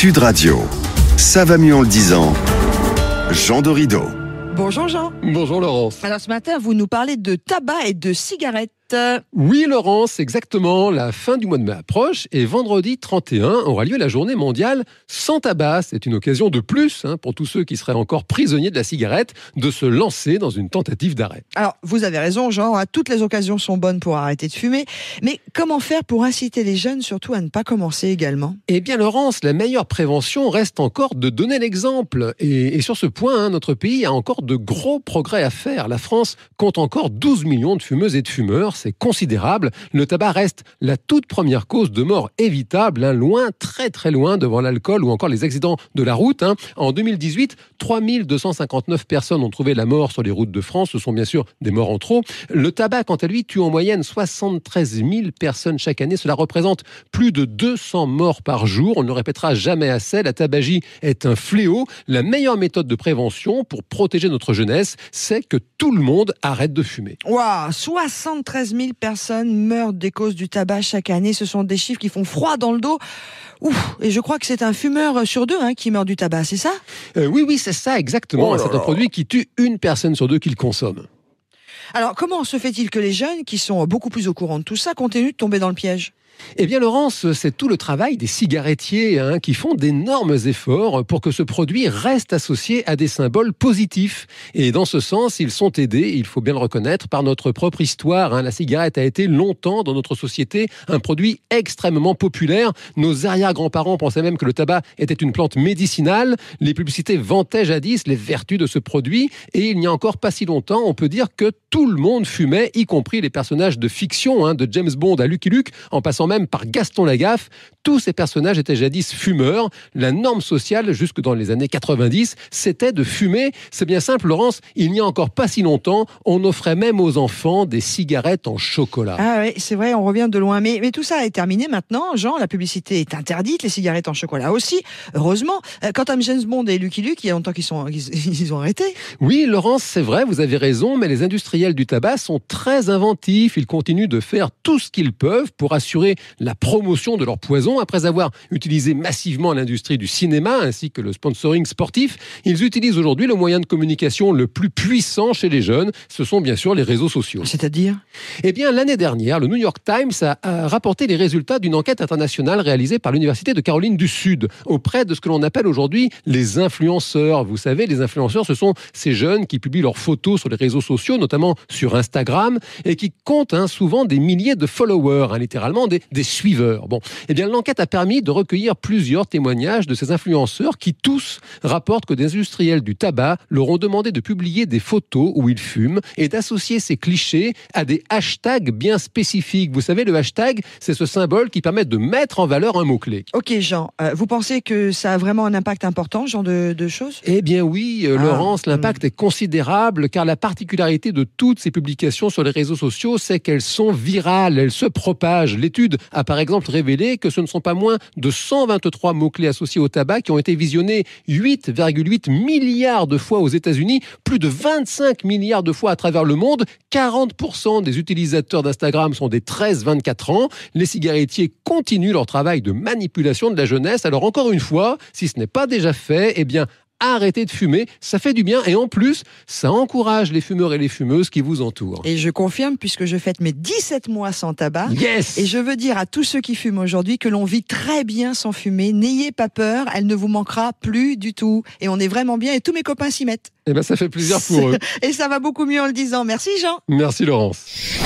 Sud Radio. Ça va mieux en le disant. Jean Rideau. Bonjour Jean. Bonjour Laurence. Alors ce matin, vous nous parlez de tabac et de cigarettes. Oui, Laurence, exactement. La fin du mois de mai approche et vendredi 31 aura lieu la journée mondiale sans tabac. C'est une occasion de plus hein, pour tous ceux qui seraient encore prisonniers de la cigarette de se lancer dans une tentative d'arrêt. Alors, vous avez raison, Jean, hein, toutes les occasions sont bonnes pour arrêter de fumer. Mais comment faire pour inciter les jeunes surtout à ne pas commencer également Eh bien, Laurence, la meilleure prévention reste encore de donner l'exemple. Et, sur ce point, hein, notre pays a encore de gros progrès à faire. La France compte encore 12 millions de fumeuses et de fumeurs. C'est considérable. Le tabac reste la toute première cause de mort évitable, hein, loin, très très loin devant l'alcool ou encore les accidents de la route. Hein. En 2018, 3259 personnes ont trouvé la mort sur les routes de France. Ce sont bien sûr des morts en trop. Le tabac, quant à lui, tue en moyenne 73 000 personnes chaque année. Cela représente plus de 200 morts par jour. On ne le répétera jamais assez. La tabagie est un fléau. La meilleure méthode de prévention pour protéger notre jeunesse, c'est que tout le monde arrête de fumer. Waouh 73 15 000 personnes meurent des causes du tabac chaque année. Ce sont des chiffres qui font froid dans le dos. Ouf, et je crois que c'est un fumeur sur deux hein, qui meurt du tabac, c'est ça euh, Oui, oui, c'est ça, exactement. Oh c'est un produit qui tue une personne sur deux qui le consomme. Alors, comment se fait-il que les jeunes, qui sont beaucoup plus au courant de tout ça, continuent de tomber dans le piège eh bien, Laurence, c'est tout le travail des cigarettiers hein, qui font d'énormes efforts pour que ce produit reste associé à des symboles positifs. Et dans ce sens, ils sont aidés, il faut bien le reconnaître, par notre propre histoire. Hein. La cigarette a été longtemps dans notre société un produit extrêmement populaire. Nos arrière-grands-parents pensaient même que le tabac était une plante médicinale. Les publicités vantaient jadis les vertus de ce produit. Et il n'y a encore pas si longtemps, on peut dire que tout le monde fumait, y compris les personnages de fiction, hein, de James Bond à Lucky Luke, en passant même par Gaston Lagaffe. Tous ces personnages étaient jadis fumeurs. La norme sociale, jusque dans les années 90, c'était de fumer. C'est bien simple, Laurence, il n'y a encore pas si longtemps, on offrait même aux enfants des cigarettes en chocolat. Ah oui, c'est vrai, on revient de loin. Mais, tout ça est terminé maintenant, Jean. La publicité est interdite, les cigarettes en chocolat aussi, heureusement. Euh, Quant à James Bond et Lucky Luke, il y a longtemps qu'ils ont arrêté. Oui, Laurence, c'est vrai, vous avez raison, mais les industries du tabac sont très inventifs. Ils continuent de faire tout ce qu'ils peuvent pour assurer la promotion de leur poison. Après avoir utilisé massivement l'industrie du cinéma ainsi que le sponsoring sportif, ils utilisent aujourd'hui le moyen de communication le plus puissant chez les jeunes. Ce sont bien sûr les réseaux sociaux. C'est-à-dire Eh bien, l'année dernière, le New York Times a rapporté les résultats d'une enquête internationale réalisée par l'Université de Caroline du Sud auprès de ce que l'on appelle aujourd'hui les influenceurs. Vous savez, les influenceurs, ce sont ces jeunes qui publient leurs photos sur les réseaux sociaux, notamment sur Instagram, et qui compte hein, souvent des milliers de followers, hein, littéralement des, des, suiveurs. Bon, et eh bien l'enquête a permis de recueillir plusieurs témoignages de ces influenceurs qui tous rapportent que des industriels du tabac leur ont demandé de publier des photos où ils fument et d'associer ces clichés à des hashtags bien spécifiques. Vous savez, le hashtag, c'est ce symbole qui permet de mettre en valeur un mot-clé. Ok Jean, euh, vous pensez que ça a vraiment un impact important, ce genre de, choses Eh bien oui, euh, ah, Laurence, hmm. l'impact est considérable car la particularité de toutes ces publications sur les réseaux sociaux, c'est qu'elles sont virales, elles se propagent. L'étude a par exemple révélé que ce ne sont pas moins de 123 mots-clés associés au tabac qui ont été visionnés 8,8 milliards de fois aux États-Unis, plus de 25 milliards de fois à travers le monde. 40% des utilisateurs d'Instagram sont des 13-24 ans. Les cigarettiers continuent leur travail de manipulation de la jeunesse. Alors encore une fois, si ce n'est pas déjà fait, eh bien arrêter de fumer, ça fait du bien et en plus, ça encourage les fumeurs et les fumeuses qui vous entourent. Et je confirme puisque je fête mes 17 mois sans tabac. Yes Et je veux dire à tous ceux qui fument aujourd'hui que l'on vit très bien sans fumer. N'ayez pas peur, elle ne vous manquera plus du tout. Et on est vraiment bien et tous mes copains s'y mettent. Et eh ben, ça fait plaisir pour eux. Et ça va beaucoup mieux en le disant. Merci Jean. Merci Laurence.